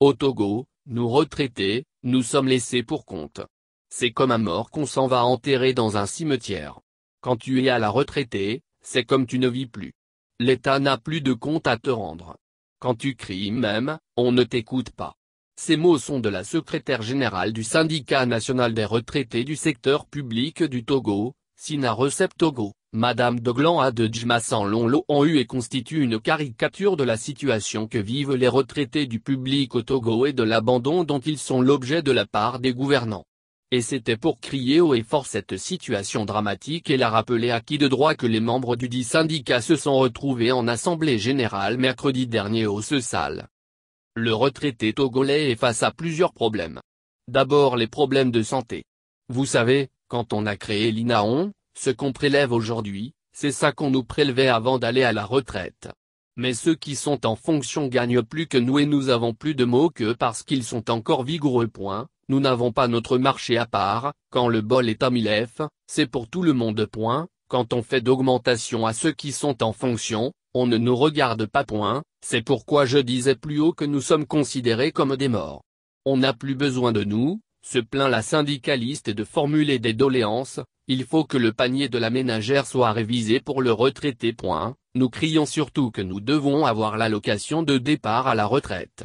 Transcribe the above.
Au Togo, nous retraités, nous sommes laissés pour compte. C'est comme un mort qu'on s'en va enterrer dans un cimetière. Quand tu es à la retraitée, c'est comme tu ne vis plus. L'État n'a plus de compte à te rendre. Quand tu cries même, on ne t'écoute pas. Ces mots sont de la secrétaire générale du syndicat national des retraités du secteur public du Togo, Sina Recep Togo. Madame de a à de Djmassan Lonlo ont eu et constitue une caricature de la situation que vivent les retraités du public au Togo et de l'abandon dont ils sont l'objet de la part des gouvernants. Et c'était pour crier haut et fort cette situation dramatique et la rappeler à qui de droit que les membres du dit syndicat se sont retrouvés en assemblée générale mercredi dernier au SESAL. Le retraité togolais est face à plusieurs problèmes. D'abord les problèmes de santé. Vous savez, quand on a créé l'INAON, ce qu'on prélève aujourd'hui, c'est ça qu'on nous prélevait avant d'aller à la retraite. Mais ceux qui sont en fonction gagnent plus que nous et nous avons plus de mots que parce qu'ils sont encore vigoureux. Point. Nous n'avons pas notre marché à part, quand le bol est à 1000 c'est pour tout le monde. Point. Quand on fait d'augmentation à ceux qui sont en fonction, on ne nous regarde pas. Point. C'est pourquoi je disais plus haut que nous sommes considérés comme des morts. On n'a plus besoin de nous, se plaint la syndicaliste de formuler des doléances, il faut que le panier de la ménagère soit révisé pour le retraité. Nous crions surtout que nous devons avoir l'allocation de départ à la retraite.